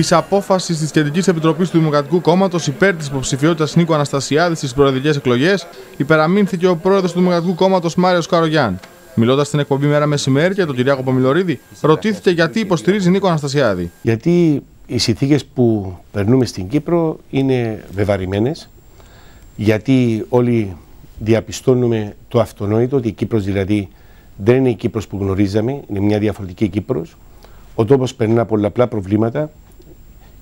της απόφασης της Κεντρικής Επιτροπής του Δημοκρατικού Κόμματος υπέρ της υποψηφιότητας Νίκο Αναστασιάδης στις προεδρικές εκλογές, υπεραμείνθηκε ο πρόεδρος του Δημοκρατικού Κόμματος Μάριος Καρογιάν. Μιλώντας στην εκπομπή Μέρα Μεσημέρι και τον κ. Παμιλωρίδη, ρωτήθηκε γιατί υποστηρίζει Νίκο Αναστασιάδη. Γιατί οι συνθήκες που περνούμε στην Κύπρο είναι βεβαρημένες, γιατί όλοι διαπιστώνουμε το αυτονόητο ότι η κύπρος δηλαδή δεν είναι η Κύπρος που γνωρίζαμε, είναι μια διαφορετική Κύπρος. Ο τόπος περνά πολλαπλά προβλήματα,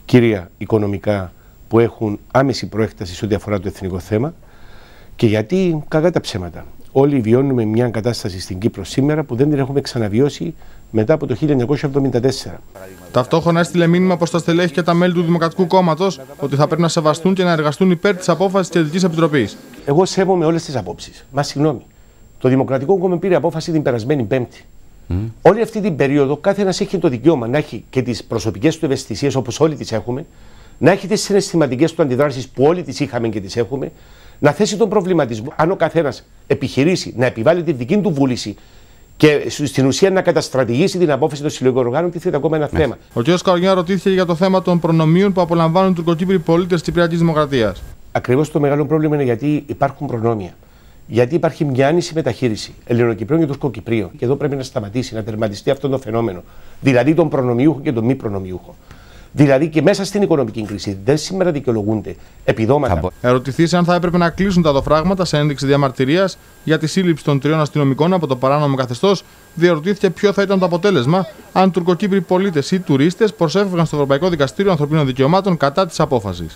κύρια οικονομικά που έχουν άμεση προέκταση σε ό,τι αφορά το εθνικό θέμα και γιατί κακά τα ψέματα. Όλοι βιώνουμε μια κατάσταση στην Κύπρο σήμερα που δεν την έχουμε ξαναβιώσει μετά από το 1974. Ταυτόχρονα έστειλε μήνυμα προ τα στελέχη και τα μέλη του Δημοκρατικού Κόμματος ότι θα πρέπει να σεβαστούν και να εργαστούν υπέρ της απόφασης της Ειδική Επιτροπής. Εγώ σέβομαι όλες τις απόψεις. Μα συγγνώμη. Το Δημοκρατικό Κόμμα πήρε απόφαση την περασμένη Πέμπτη. Mm. Όλη αυτή την περίοδο κάθε ένας έχει το δικαίωμα να έχει και τις προσωπικές του ευαισθησίες όπως όλοι τις έχουμε, να έχει τις συναισθηματικές του αντιδράσεις που όλοι τις είχαμε και τις έχουμε, να θέσει τον προβληματισμό. Αν ο καθένας επιχειρήσει να επιβάλλει τη δική του βούληση και στην ουσία να καταστρατηγήσει την απόφαση των συλλογικών οργάνων, τίθεται ακόμα ένα ναι. θέμα. Ο κ. Καρογιά ρωτήθηκε για το θέμα των προνομίων που απολαμβάνουν οι τουρκοκύπριοι πολίτες της Κυπριακής Δημοκρατίας. Ακριβώς το μεγάλο πρόβλημα είναι γιατί υπάρχουν προνόμια. Γιατί υπάρχει μια άνηση μεταχείριση Ελληνοκυπρίων και Τουρκοκυπρίων. Και εδώ πρέπει να σταματήσει, να τερματιστεί αυτό το φαινόμενο. Δηλαδή τον προνομιούχο και τον μη προνομιούχο. Δηλαδή και μέσα στην οικονομική κρίση δεν σήμερα δικαιολογούνται επιδόματα. Ερωτηθείς αν θα έπρεπε να κλείσουν τα δοφράγματα σε ένδειξη διαμαρτυρίας για τη σύλληψη των τριών αστυνομικών από το παράνομο καθεστώς, διερωτήθηκε ποιο θα ήταν το αποτέλεσμα αν Τουρκοκύπροι πολίτες ή τουρίστες προσέφευγαν στο Ευρωπαϊκό Δικαστήριο Ανθρωπίνων Δικαιωμάτων κατά της απόφασης.